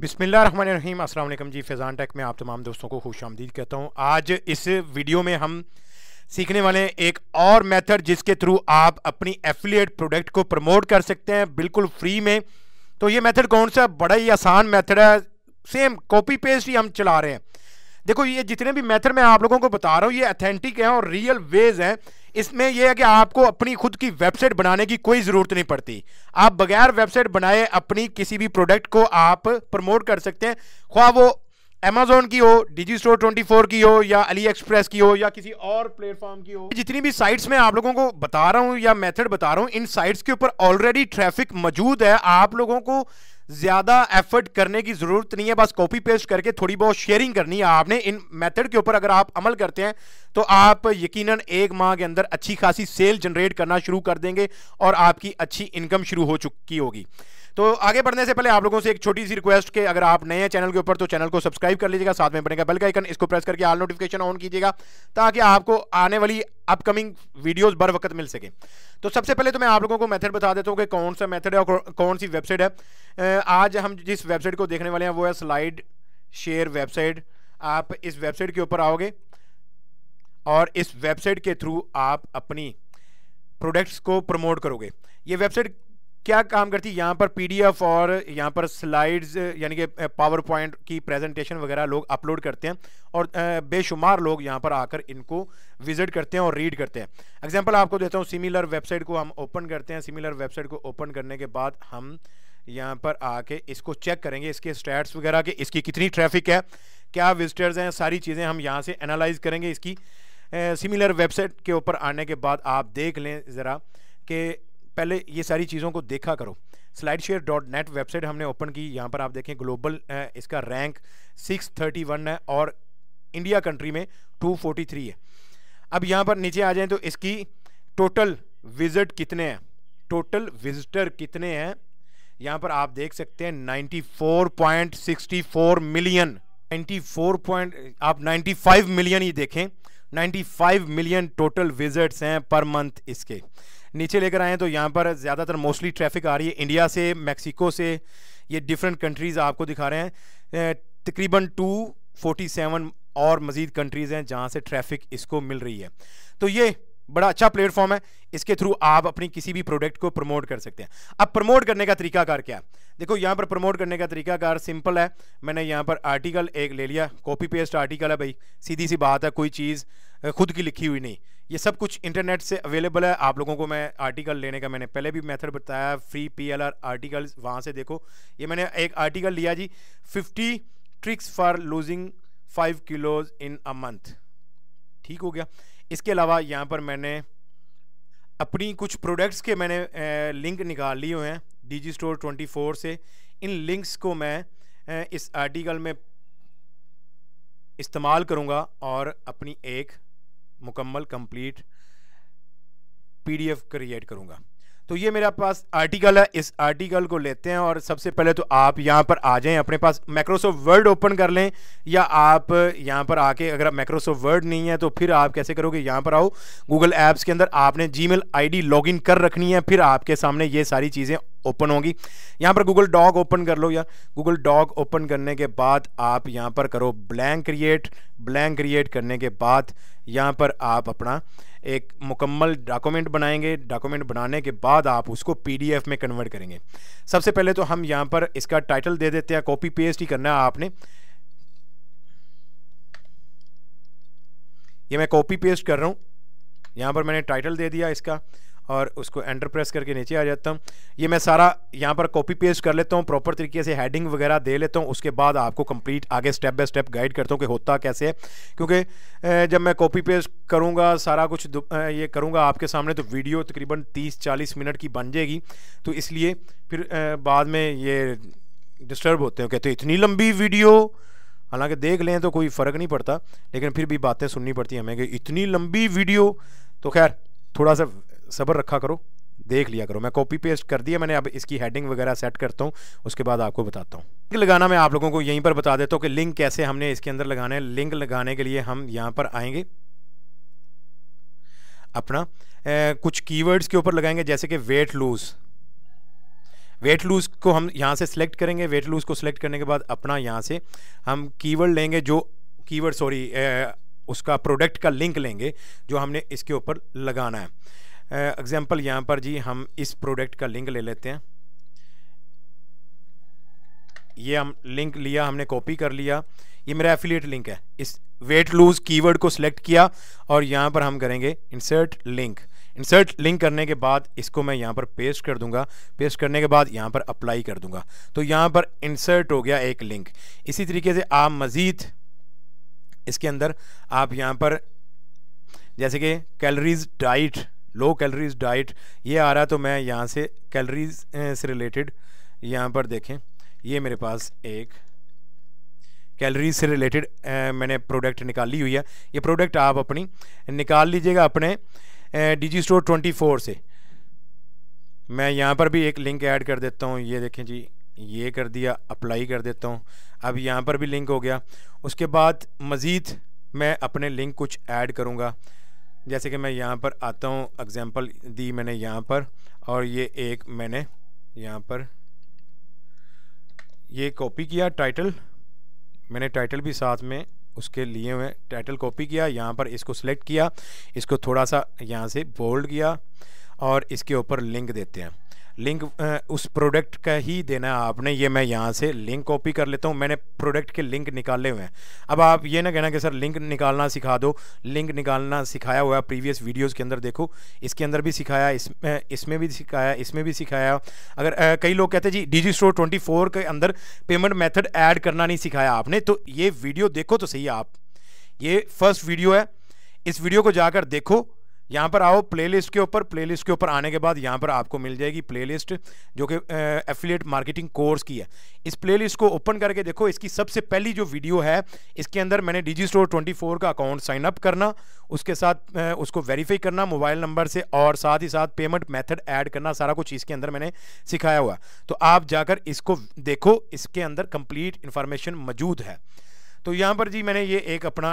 बिसमीम असल जी फैज़ान टेक में आप तमाम दोस्तों को खुश आमदीद कहता हूँ आज इस वीडियो में हम सीखने वाले हैं एक और मेथड जिसके थ्रू आप अपनी एफिलिएट प्रोडक्ट को प्रमोट कर सकते हैं बिल्कुल फ्री में तो ये मेथड कौन सा बड़ा ही आसान मेथड है सेम कॉपी पेस्ट ही हम चला रहे हैं देखो ये जितने भी मेथड मैं आप लोगों को बता रहा हूँ ये अथेंटिक हैं और रियल वेज हैं इसमें यह है कि आपको अपनी खुद की वेबसाइट बनाने की कोई ज़रूरत नहीं पड़ती आप बगैर वेबसाइट बनाए अपनी किसी भी प्रोडक्ट को आप प्रमोट कर सकते हैं ख्वा वो अमेजोन की हो डिजी स्टोर ट्वेंटी फोर की हो या अली एक्सप्रेस की हो या किसी और प्लेटफॉर्म की हो जितनी भी साइट्स में आप लोगों को बता रहा हूँ या मेथड बता रहा हूँ इन साइट्स के ऊपर ऑलरेडी ट्रैफिक मौजूद है आप लोगों को ज्यादा एफर्ट करने की जरूरत नहीं है बस कॉपी पेस्ट करके थोड़ी बहुत शेयरिंग करनी है आपने इन मेथड के ऊपर अगर आप अमल करते हैं तो आप यकीनन एक माह के अंदर अच्छी खासी सेल जनरेट करना शुरू कर देंगे और आपकी अच्छी इनकम शुरू हो चुकी होगी तो आगे बढ़ने से पहले आप लोगों से एक छोटी सी रिक्वेस्ट के अगर आप नए हैं चैनल के ऊपर तो चैनल को सब्सक्राइब कर लीजिएगा साथ में बनेगा बेल का आइकन इसको प्रेस करके ऑल नोटिफिकेशन ऑन कीजिएगा ताकि आपको आने वाली अपकमिंग वीडियोज बर वक्त मिल सके तो सबसे पहले तो मैं आप लोगों को मेथड बता देता हूँ कि कौन सा मेथड है और कौन सी वेबसाइट है आज हम जिस वेबसाइट को देखने वाले हैं वो है स्लाइड शेयर वेबसाइट आप इस वेबसाइट के ऊपर आओगे और इस वेबसाइट के थ्रू आप अपनी प्रोडक्ट्स को प्रमोट करोगे ये वेबसाइट क्या काम करती है यहाँ पर पीडीएफ और यहाँ पर स्लाइड्स यानी कि पावर पॉइंट की प्रेजेंटेशन वगैरह लोग अपलोड करते हैं और बेशुमार लोग यहाँ पर आकर इनको विजिट करते हैं और रीड करते हैं एग्जांपल आपको देता हूँ सिमिलर वेबसाइट को हम ओपन करते हैं सिमिलर वेबसाइट को ओपन करने के बाद हम यहाँ पर आके इसको चेक करेंगे इसके स्टैट्स वगैरह के इसकी कितनी ट्रैफिक है क्या विजिटर्स हैं सारी चीज़ें हम यहाँ से एनालाइज करेंगे इसकी सिमिलर वेबसाइट के ऊपर आने के बाद आप देख लें ज़रा कि पहले ये सारी चीज़ों को देखा करो slide share dot net website हमने ओपन की यहाँ पर आप देखें ग्लोबल इसका रैंक 631 है और इंडिया कंट्री में 243 है अब यहाँ पर नीचे आ जाएं तो इसकी टोटल विजिट कितने हैं टोटल विजिटर कितने हैं यहाँ पर आप देख सकते हैं 94.64 मिलियन 94 पॉइंट आप 95 मिलियन ही देखें 95 मिलियन टोटल विजिट्स हैं पर मंथ इसके नीचे लेकर आएँ तो यहाँ पर ज़्यादातर मोस्टली ट्रैफिक आ रही है इंडिया से मैक्सिको से ये डिफरेंट कंट्रीज़ आपको दिखा रहे हैं तकरीबन टू फोर्टी सेवन और मज़ीद कंट्रीज़ हैं जहाँ से ट्रैफिक इसको मिल रही है तो ये बड़ा अच्छा प्लेटफॉर्म है इसके थ्रू आप अपनी किसी भी प्रोडक्ट को प्रमोट कर सकते हैं अब प्रमोट करने का तरीकाकार क्या है देखो यहाँ पर प्रमोट करने का तरीकाकार सिंपल है मैंने यहाँ पर आर्टिकल एक ले लिया कॉपी पेस्ट आर्टिकल है भाई सीधी सी बात है कोई चीज़ खुद की लिखी हुई नहीं ये सब कुछ इंटरनेट से अवेलेबल है आप लोगों को मैं आर्टिकल लेने का मैंने पहले भी मेथड बताया फ्री पीएलआर आर्टिकल्स वहाँ से देखो ये मैंने एक आर्टिकल लिया जी 50 tricks for losing 5 kilos in a month ठीक हो गया इसके अलावा यहाँ पर मैंने अपनी कुछ प्रोडक्ट्स के मैंने लिंक निकाल लिए हुए हैं डी स्टोर ट्वेंटी से इन लिंक्स को मैं इस आर्टिकल में इस्तेमाल करूँगा और अपनी एक मुकम्मल कंप्लीट पीडीएफ क्रिएट करूंगा तो ये मेरे पास आर्टिकल है इस आर्टिकल को लेते हैं और सबसे पहले तो आप यहाँ पर आ जाएं अपने पास माइक्रोसॉफ्ट वर्ड ओपन कर लें या आप यहाँ पर आके अगर माइक्रोसॉफ्ट वर्ड नहीं है तो फिर आप कैसे करोगे यहाँ पर आओ गूगल ऐप्स के अंदर आपने जी मेल आई लॉगिन कर रखनी है फिर आपके सामने ये सारी चीज़ें ओपन होगी यहाँ पर गूगल डॉग ओपन कर लो या गूगल डॉग ओपन करने के बाद आप यहाँ पर करो ब्लैंक क्रिएट ब्लैंक क्रिएट करने के बाद यहाँ पर आप अपना एक मुकम्मल डॉक्यूमेंट बनाएंगे डॉक्यूमेंट बनाने के बाद आप उसको पीडीएफ में कन्वर्ट करेंगे सबसे पहले तो हम यहाँ पर इसका टाइटल दे देते हैं कॉपी पेस्ट ही करना है आपने ये मैं कॉपी पेस्ट कर रहा हूँ यहाँ पर मैंने टाइटल दे दिया इसका और उसको एंटर प्रेस करके नीचे आ जाता हूँ ये मैं सारा यहाँ पर कॉपी पेस्ट कर लेता हूँ प्रॉपर तरीके से हेडिंग वगैरह दे लेता हूँ उसके बाद आपको कंप्लीट आगे स्टेप बाय स्टेप गाइड करता हूँ कि होता कैसे है क्योंकि जब मैं कॉपी पेस्ट करूँगा सारा कुछ ये करूँगा आपके सामने तो वीडियो तकरीबन तीस चालीस मिनट की बन जाएगी तो इसलिए फिर बाद में ये डिस्टर्ब होते हैं कहते इतनी लंबी वीडियो हालांकि देख लें तो कोई फ़र्क नहीं पड़ता लेकिन फिर भी बातें सुननी पड़ती हमें कि इतनी लंबी वीडियो तो खैर थोड़ा सा सब्र रखा करो देख लिया करो मैं कॉपी पेस्ट कर दिया मैंने अब इसकी हेडिंग वगैरह सेट करता हूँ उसके बाद आपको बताता हूँ लिंक लगाना मैं आप लोगों को यहीं पर बता देता हूँ कि लिंक कैसे हमने इसके अंदर लगाना है लिंक लगाने के लिए हम यहाँ पर आएंगे अपना ए, कुछ कीवर्ड्स के ऊपर लगाएंगे जैसे कि वेट लूज़ वेट लूज़ को हम यहाँ से सिलेक्ट करेंगे वेट लूज़ को सिलेक्ट करने के बाद अपना यहाँ से हम कीवर्ड लेंगे जो कीवर्ड सॉरी उसका प्रोडक्ट का लिंक लेंगे जो हमने इसके ऊपर लगाना है एग्जांपल यहाँ पर जी हम इस प्रोडक्ट का लिंक ले लेते हैं ये हम लिंक लिया हमने कॉपी कर लिया ये मेरा एफिलिएट लिंक है इस वेट लूज कीवर्ड को सिलेक्ट किया और यहाँ पर हम करेंगे इंसर्ट लिंक इंसर्ट लिंक करने के बाद इसको मैं यहाँ पर पेस्ट कर दूंगा पेस्ट करने के बाद यहाँ पर अप्लाई कर दूंगा तो यहाँ पर इंसर्ट हो गया एक लिंक इसी तरीके से आप मज़ीद इसके अंदर आप यहाँ पर जैसे कि calories diet low calories diet ये आ रहा तो मैं यहाँ से कैलरीज से रिलेटेड यहाँ पर देखें ये मेरे पास एक कैलरीज से रिलेटेड मैंने प्रोडक्ट निकाली हुई है ये प्रोडक्ट आप अपनी निकाल लीजिएगा अपने डिजी स्टोर ट्वेंटी फोर से मैं यहाँ पर भी एक लिंक ऐड कर देता हूँ ये देखें जी ये कर दिया अप्लाई कर देता हूँ अब यहाँ पर भी लिंक हो गया उसके बाद मज़ीद मैं अपने लिंक कुछ ऐड करूँगा जैसे कि मैं यहाँ पर आता हूँ एग्ज़ाम्पल दी मैंने यहाँ पर और ये एक मैंने यहाँ पर ये कॉपी किया टाइटल मैंने टाइटल भी साथ में उसके लिए हुए टाइटल कॉपी किया यहाँ पर इसको सिलेक्ट किया इसको थोड़ा सा यहाँ से बोल्ड किया और इसके ऊपर लिंक देते हैं लिंक उस प्रोडक्ट का ही देना है आपने ये मैं यहाँ से लिंक कॉपी कर लेता हूँ मैंने प्रोडक्ट के लिंक निकाले हुए हैं अब आप ये ना कहना कि सर लिंक निकालना सिखा दो लिंक निकालना सिखाया हुआ प्रीवियस वीडियोज़ के अंदर देखो इसके अंदर भी सिखाया इसमें इसमें भी सिखाया इसमें भी सिखाया अगर आ, कई लोग कहते जी डिजी स्टोर ट्वेंटी के अंदर पेमेंट मैथड ऐड करना नहीं सिखाया आपने तो ये वीडियो देखो तो सही आप ये फर्स्ट वीडियो है इस वीडियो को जाकर देखो यहाँ पर आओ प्लेलिस्ट के ऊपर प्लेलिस्ट के ऊपर आने के बाद यहाँ पर आपको मिल जाएगी प्लेलिस्ट जो कि एफिलिएट मार्केटिंग कोर्स की है इस प्लेलिस्ट को ओपन करके देखो इसकी सबसे पहली जो वीडियो है इसके अंदर मैंने डिजी स्टोर ट्वेंटी का अकाउंट साइन अप करना उसके साथ आ, उसको वेरीफाई करना मोबाइल नंबर से और साथ ही साथ पेमेंट मैथड ऐड करना सारा कुछ इसके अंदर मैंने सिखाया हुआ तो आप जाकर इसको देखो इसके अंदर कंप्लीट इन्फॉर्मेशन मौजूद है तो यहाँ पर जी मैंने ये एक अपना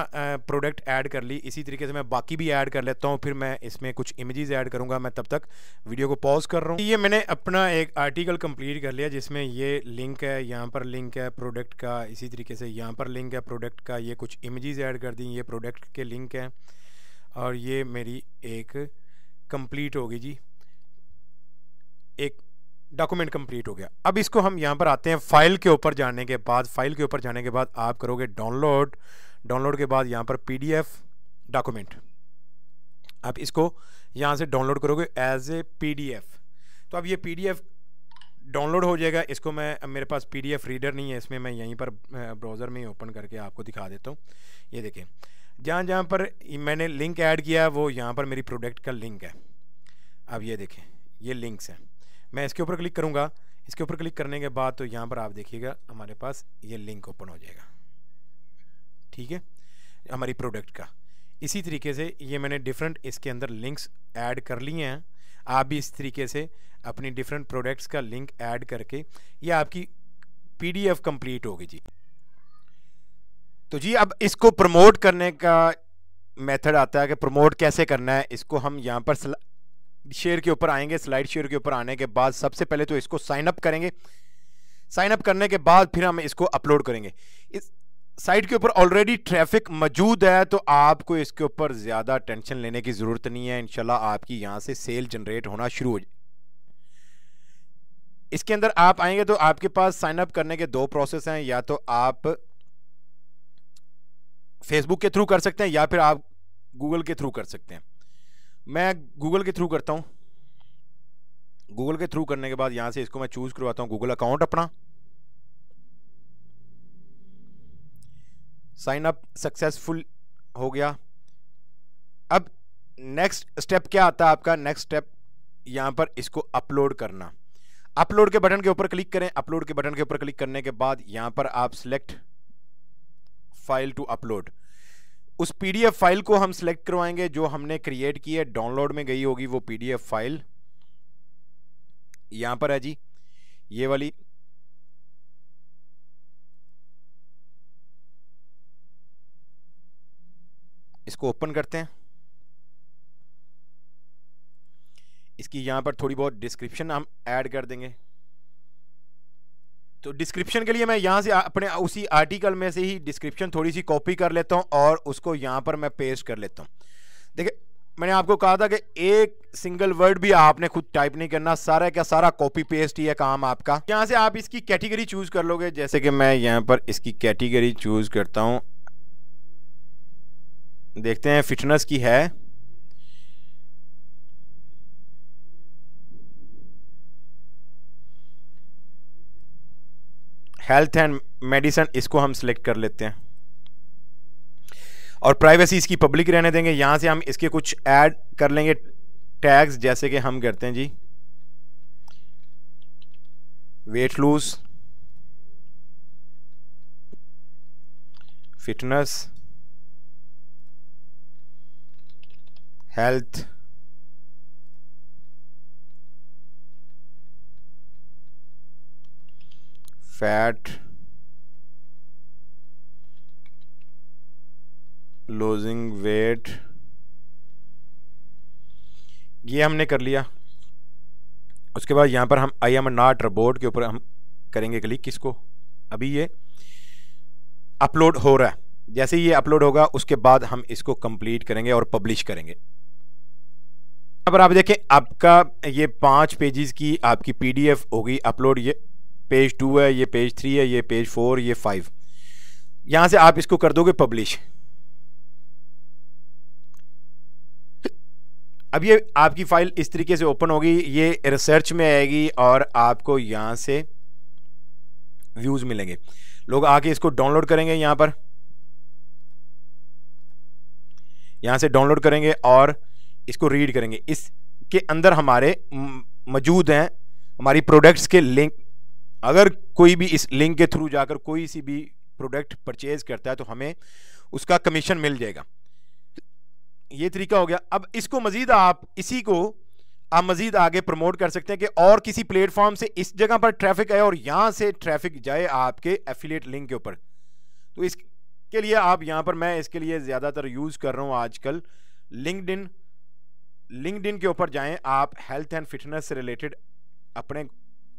प्रोडक्ट ऐड कर ली इसी तरीके से मैं बाकी भी ऐड कर लेता हूँ फिर मैं इसमें कुछ इमेजेस ऐड करूँगा मैं तब तक वीडियो को पॉज कर रहा हूँ ये मैंने अपना एक आर्टिकल कंप्लीट कर लिया जिसमें ये लिंक है यहाँ पर लिंक है प्रोडक्ट का इसी तरीके से यहाँ पर लिंक है प्रोडक्ट का ये कुछ इमेज़ ऐड कर दी ये प्रोडक्ट के लिंक हैं और ये मेरी एक कंप्लीट होगी जी एक डॉक्यूमेंट कंप्लीट हो गया अब इसको हम यहाँ पर आते हैं फाइल के ऊपर जाने के बाद फाइल के ऊपर जाने के बाद आप करोगे डाउनलोड डाउनलोड के बाद यहाँ पर पीडीएफ डॉक्यूमेंट आप इसको यहाँ से डाउनलोड करोगे एज ए पीडीएफ तो अब ये पीडीएफ डाउनलोड हो जाएगा इसको मैं मेरे पास पीडीएफ रीडर नहीं है इसमें मैं यहीं पर ब्राउज़र में ही ओपन करके आपको दिखा देता हूँ ये देखें जहाँ जहाँ पर मैंने लिंक ऐड किया वो यहाँ पर मेरी प्रोडक्ट का लिंक है अब ये देखें ये लिंक्स हैं मैं इसके ऊपर क्लिक करूँगा इसके ऊपर क्लिक करने के बाद तो यहाँ पर आप देखिएगा हमारे पास ये लिंक ओपन हो जाएगा ठीक है हमारी प्रोडक्ट का इसी तरीके से ये मैंने डिफरेंट इसके अंदर लिंक्स ऐड कर लिए हैं आप भी इस तरीके से अपनी डिफरेंट प्रोडक्ट्स का लिंक ऐड करके ये आपकी पीडीएफ कंप्लीट होगी जी तो जी अब इसको प्रमोट करने का मेथड आता है कि प्रमोट कैसे करना है इसको हम यहाँ पर शेयर के ऊपर आएंगे स्लाइड शेयर के ऊपर आने के बाद सबसे पहले तो इसको साइन अप करेंगे साइन अप करने के बाद फिर हम इसको अपलोड करेंगे इस साइट के ऊपर ऑलरेडी ट्रैफिक मौजूद है तो आपको इसके ऊपर ज़्यादा टेंशन लेने की ज़रूरत नहीं है इनशाला आपकी यहाँ से सेल जनरेट होना शुरू हो जाए इसके अंदर आप आएंगे तो आपके पास साइन अप करने के दो प्रोसेस हैं या तो आप फेसबुक के थ्रू कर सकते हैं या फिर आप गूगल के थ्रू कर सकते हैं मैं गूगल के थ्रू करता हूँ गूगल के थ्रू करने के बाद यहाँ से इसको मैं चूज़ करवाता हूँ गूगल अकाउंट अपना साइन अप सक्सेसफुल हो गया अब नेक्स्ट स्टेप क्या आता है आपका नेक्स्ट स्टेप यहाँ पर इसको अपलोड करना अपलोड के बटन के ऊपर क्लिक करें अपलोड के बटन के ऊपर क्लिक करने के बाद यहाँ पर आप सिलेक्ट फाइल टू अपलोड उस पीडीएफ फाइल को हम सिलेक्ट करवाएंगे जो हमने क्रिएट की है डाउनलोड में गई होगी वो पीडीएफ फाइल यहां पर है जी ये वाली इसको ओपन करते हैं इसकी यहां पर थोड़ी बहुत डिस्क्रिप्शन हम ऐड कर देंगे तो डिस्क्रिप्शन के लिए मैं यहाँ से अपने उसी आर्टिकल में से ही डिस्क्रिप्शन थोड़ी सी कॉपी कर लेता हूँ और उसको यहाँ पर मैं पेस्ट कर लेता हूँ देखिए मैंने आपको कहा था कि एक सिंगल वर्ड भी आपने खुद टाइप नहीं करना सारा क्या सारा कॉपी पेस्ट ही है काम आपका यहाँ से आप इसकी कैटेगरी चूज कर लोगे जैसे कि मैं यहाँ पर इसकी कैटेगरी चूज करता हूँ देखते हैं फिटनेस की है हेल्थ एंड मेडिसन इसको हम सिलेक्ट कर लेते हैं और प्राइवेसी इसकी पब्लिक रहने देंगे यहाँ से हम इसके कुछ ऐड कर लेंगे टैग्स जैसे कि हम करते हैं जी weight lose fitness health fat losing weight ये हमने कर लिया उसके बाद यहाँ पर हम आई एम नॉट रोबोट के ऊपर हम करेंगे क्लिक किसको अभी ये अपलोड हो रहा है जैसे ही ये अपलोड होगा उसके बाद हम इसको कंप्लीट करेंगे और पब्लिश करेंगे अब आप देखें आपका ये पांच पेजेस की आपकी पीडीएफ होगी अपलोड ये पेज टू है ये पेज थ्री है ये पेज फोर ये फाइव यहां से आप इसको कर दोगे पब्लिश अब ये आपकी फ़ाइल इस तरीके से ओपन होगी ये रिसर्च में आएगी और आपको यहां से व्यूज़ मिलेंगे लोग आके इसको डाउनलोड करेंगे यहां पर यहां से डाउनलोड करेंगे और इसको रीड करेंगे इसके अंदर हमारे मौजूद हैं हमारी प्रोडक्ट्स के लिंक अगर कोई भी इस लिंक के थ्रू जाकर कोई सी भी प्रोडक्ट परचेज करता है तो हमें उसका कमीशन मिल जाएगा ये तरीका हो गया अब इसको मज़ीद आप इसी को आप मज़ीद आगे प्रमोट कर सकते हैं कि और किसी प्लेटफॉर्म से इस जगह पर ट्रैफिक आए और यहाँ से ट्रैफिक जाए आपके एफिलेट लिंक के ऊपर तो इसके लिए आप यहाँ पर मैं इसके लिए ज़्यादातर यूज़ कर रहा हूँ आजकल लिंकड इन लिंकड के ऊपर जाएँ आप हेल्थ एंड फिटनेस से रिलेटेड अपने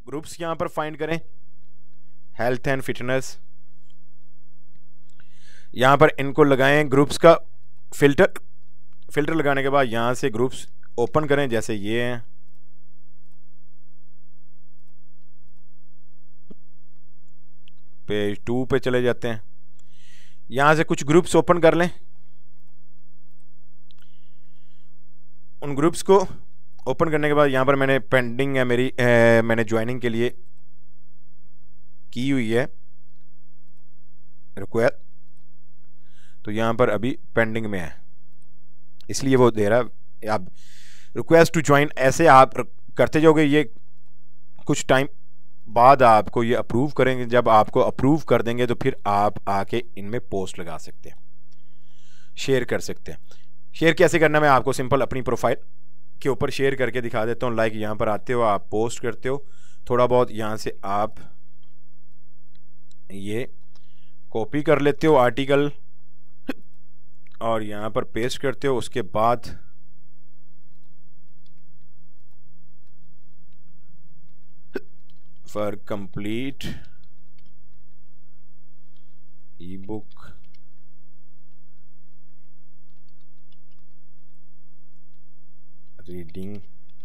ग्रुप्स यहां पर फाइंड करें हेल्थ एंड फिटनेस यहां पर इनको लगाएं ग्रुप्स का फिल्टर फिल्टर लगाने के बाद यहां से ग्रुप्स ओपन करें जैसे ये हैं पेज टू पे चले जाते हैं यहां से कुछ ग्रुप्स ओपन कर लें उन ग्रुप्स को ओपन करने के बाद यहाँ पर मैंने पेंडिंग है मेरी ए, मैंने ज्वाइनिंग के लिए की हुई है रिक्वेस्ट तो यहाँ पर अभी पेंडिंग में है इसलिए वो दे रहा है आप रिक्वेस्ट टू ज्वाइन ऐसे आप करते जाओगे ये कुछ टाइम बाद आपको ये अप्रूव करेंगे जब आपको अप्रूव कर देंगे तो फिर आप आके इनमें पोस्ट लगा सकते हैं शेयर कर सकते हैं शेयर कैसे करना मैं आपको सिंपल अपनी प्रोफाइल के ऊपर शेयर करके दिखा देता हूँ लाइक यहाँ पर आते हो आप पोस्ट करते हो थोड़ा बहुत यहाँ से आप ये कॉपी कर लेते हो आर्टिकल और यहाँ पर पेस्ट करते हो उसके बाद for complete e book reading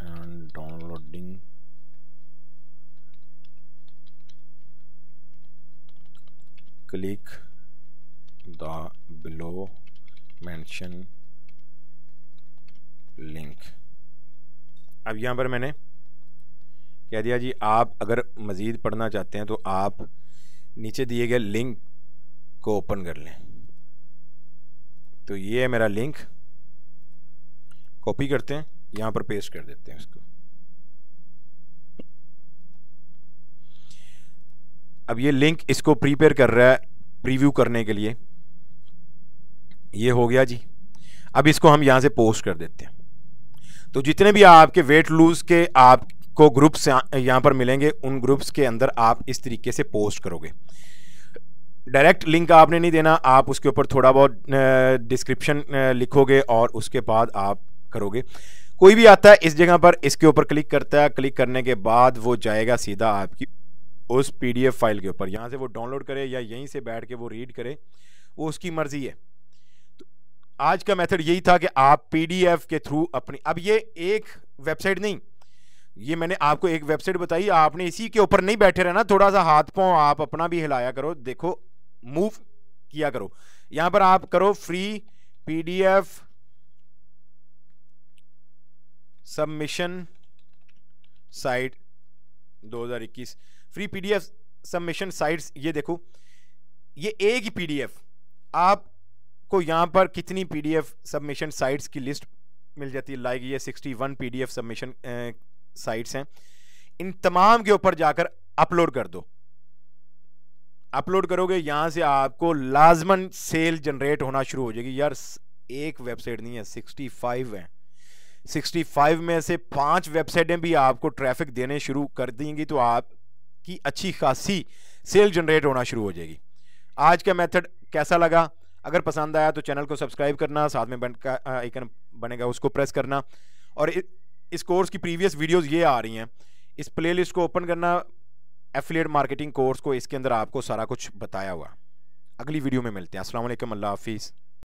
and downloading click the below mention link अब यहाँ पर मैंने कह दिया जी आप अगर मज़ीद पढ़ना चाहते हैं तो आप नीचे दिए गए लिंक को ओपन कर लें तो ये है मेरा लिंक कॉपी करते हैं यहाँ पर पेस्ट कर देते हैं इसको अब ये लिंक इसको प्रीपेयर कर रहा है प्रीव्यू करने के लिए ये हो गया जी अब इसको हम यहाँ से पोस्ट कर देते हैं तो जितने भी आपके वेट लूज़ के आपको ग्रुप्स यहाँ पर मिलेंगे उन ग्रुप्स के अंदर आप इस तरीके से पोस्ट करोगे डायरेक्ट लिंक आपने नहीं देना आप उसके ऊपर थोड़ा बहुत डिस्क्रिप्शन लिखोगे और उसके बाद आप करोगे कोई भी आता है इस जगह पर इसके ऊपर क्लिक करता है क्लिक करने के बाद वो जाएगा सीधा आपकी उस पीडीएफ फाइल के ऊपर यहाँ से वो डाउनलोड करे या यहीं से बैठ के वो रीड करे वो उसकी मर्जी है तो आज का मेथड यही था कि आप पीडीएफ के थ्रू अपनी अब ये एक वेबसाइट नहीं ये मैंने आपको एक वेबसाइट बताई आपने इसी के ऊपर नहीं बैठे रहना थोड़ा सा हाथ पाओ आप अपना भी हिलाया करो देखो मूव किया करो यहाँ पर आप करो free PDF submission site 2021 free PDF submission sites ये देखो ये एक ही पीडीएफ आपको यहाँ पर कितनी पीडीएफ सबमिशन साइट्स की लिस्ट मिल जाती है लाइक ये 61 पीडीएफ सबमिशन साइट्स हैं इन तमाम के ऊपर जाकर अपलोड कर दो अपलोड करोगे यहाँ से आपको लाजमन सेल जनरेट होना शुरू हो जाएगी यार एक वेबसाइट नहीं है 65 है 65 में से पांच वेबसाइटें भी आपको ट्रैफिक देने शुरू कर देंगी तो आपकी अच्छी खासी सेल जनरेट होना शुरू हो जाएगी आज का मेथड कैसा लगा अगर पसंद आया तो चैनल को सब्सक्राइब करना साथ में बन का आइकन बनेगा उसको प्रेस करना और इस कोर्स की प्रीवियस वीडियोस ये आ रही हैं इस प्लेलिस्ट को ओपन करना एफिलेट मार्केटिंग कोर्स को इसके अंदर आपको सारा कुछ बताया हुआ अगली वीडियो में मिलते हैं असल अल्लाह हाफिज़